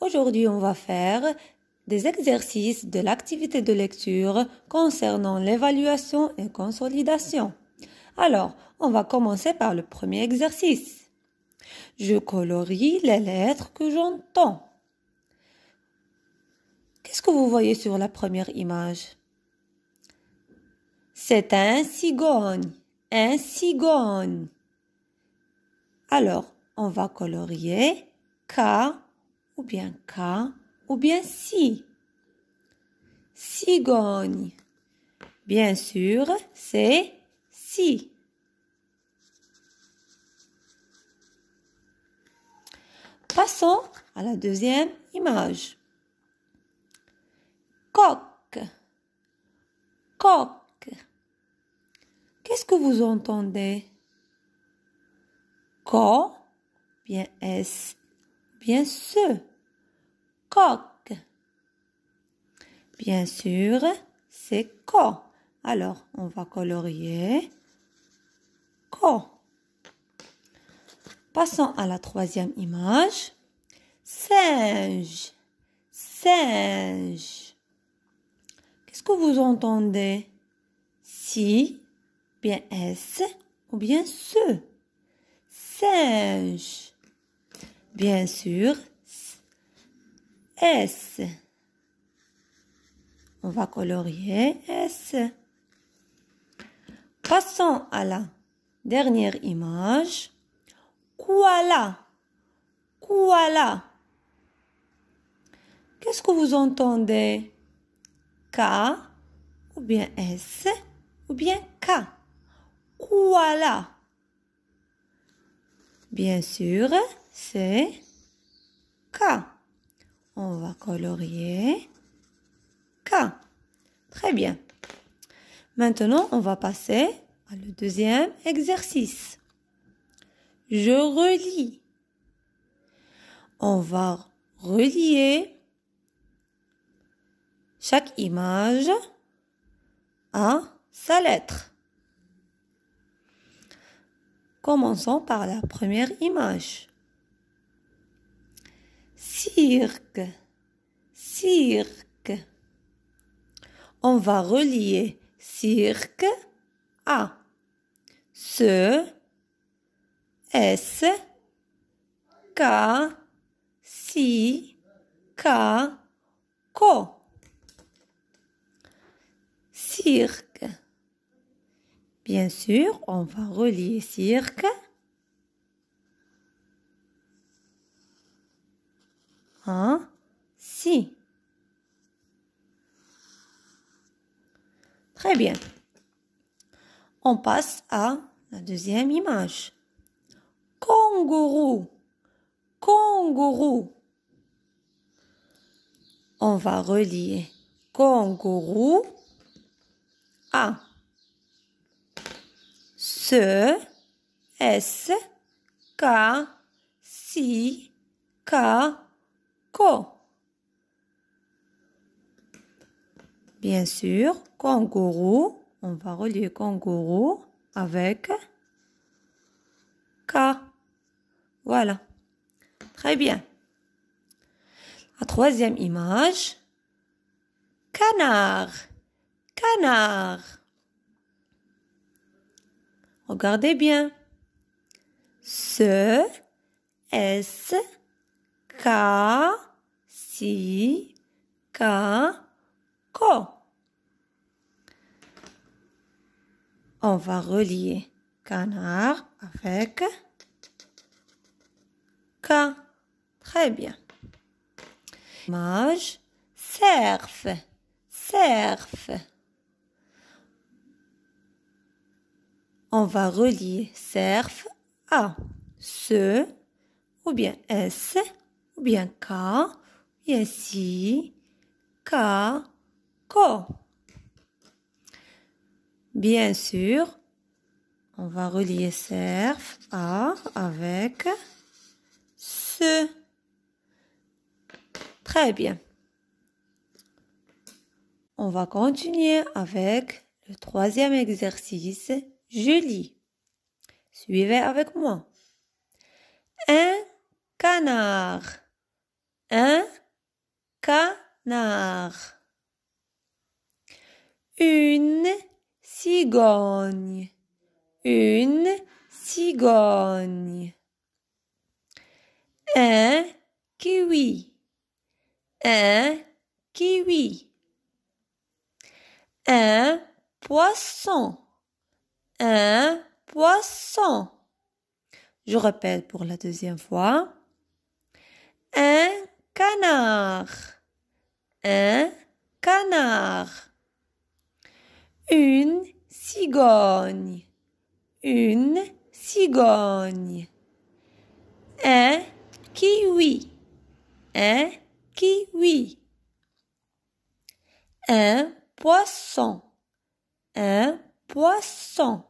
Aujourd'hui, on va faire des exercices de l'activité de lecture concernant l'évaluation et consolidation. Alors, on va commencer par le premier exercice. Je colorie les lettres que j'entends. Qu'est-ce que vous voyez sur la première image C'est un cigogne, un cigogne. Alors, on va colorier K ou bien CA. ou bien si. Cigogne. Bien sûr, c'est si. Passons à la deuxième image. Coq. Coq. Qu'est-ce que vous entendez? Co, bien S Bien sûr. Coq. Bien sûr, c'est co. Alors, on va colorier co. Passons à la troisième image. Singe. Singe. Qu'est-ce que vous entendez Si, bien S ou bien ce. Singe bien sûr. S. On va colorier S. Passons à la dernière image. Koala. Koala. Qu'est-ce que vous entendez K ou bien S ou bien K. Koala. Bien sûr, c'est K. On va colorier K. Très bien. Maintenant, on va passer à le deuxième exercice. Je relis. On va relier chaque image à sa lettre. Commençons par la première image cirque, cirque. On va relier cirque à ce, s, k, si, k, co. Cirque. Bien sûr, on va relier cirque un hein? si. Très bien. On passe à la deuxième image. Kangourou. Kangourou. On va relier kangourou à ce S K si K Bien sûr, kangourou. On va relier kangourou avec K. Voilà. Très bien. La troisième image. Canard. Canard. Regardez bien. Ce, S, ka, si, ka, ko. On va relier canard avec ka. Très bien. Mage, cerf, cerf. on va relier cerf à ce ou bien s ou bien K et si, K, ko. Bien sûr, on va relier serf à avec ce. Très bien. On va continuer avec le troisième exercice. Julie, Suivez avec moi. Un canard un canard, une cigogne, une cigogne, un kiwi, un kiwi, un poisson, un poisson. Je répète pour la deuxième fois. Un canard, un canard, une cigogne, une cigogne, un kiwi, un kiwi, un poisson, un poisson.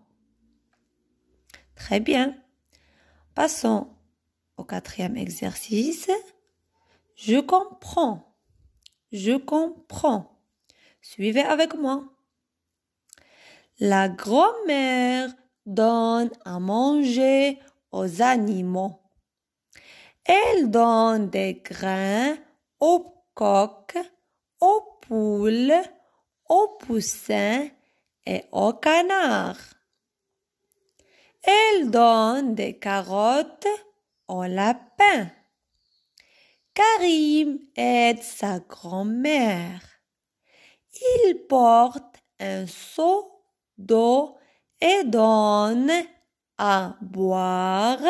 Très bien. Passons au quatrième exercice. Je comprends. Je comprends. Suivez avec moi. La grand-mère donne à manger aux animaux. Elle donne des grains aux coqs, aux poules, aux poussins et aux canards. Elle donne des carottes aux lapins. Karim aide sa grand-mère. Il porte un seau d'eau et donne à boire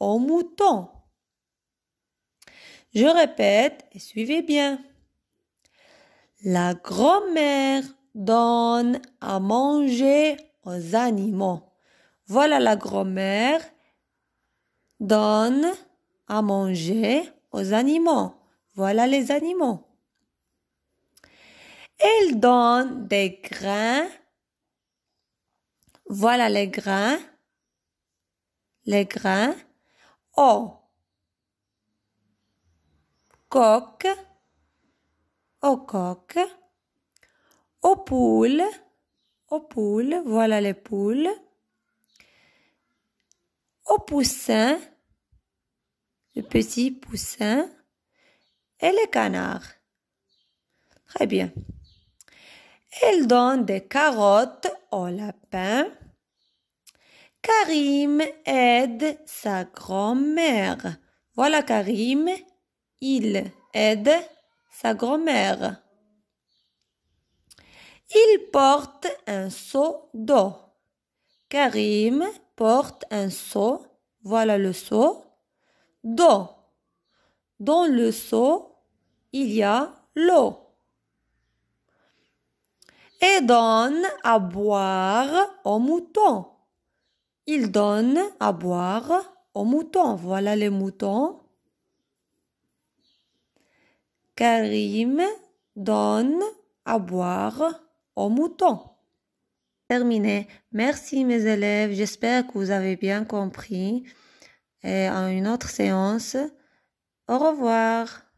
aux moutons. Je répète et suivez bien. La grand-mère donne à manger aux animaux. Voilà la grand-mère donne à manger aux animaux. Voilà les animaux. Elle donne des grains. Voilà les grains. Les grains. Au coq. Au coq. Aux poules. Aux poules. Voilà les poules. Aux poussins. Petit poussin et les canards. Très bien. Elle donne des carottes au lapin. Karim aide sa grand-mère. Voilà Karim, il aide sa grand-mère. Il porte un seau d'eau. Karim porte un seau. Voilà le seau. Dans le seau, il y a l'eau. Et donne à boire au mouton. Il donne à boire au mouton. Voilà les moutons. Karim donne à boire au mouton. Terminé. Merci mes élèves. J'espère que vous avez bien compris et en une autre séance. Au revoir.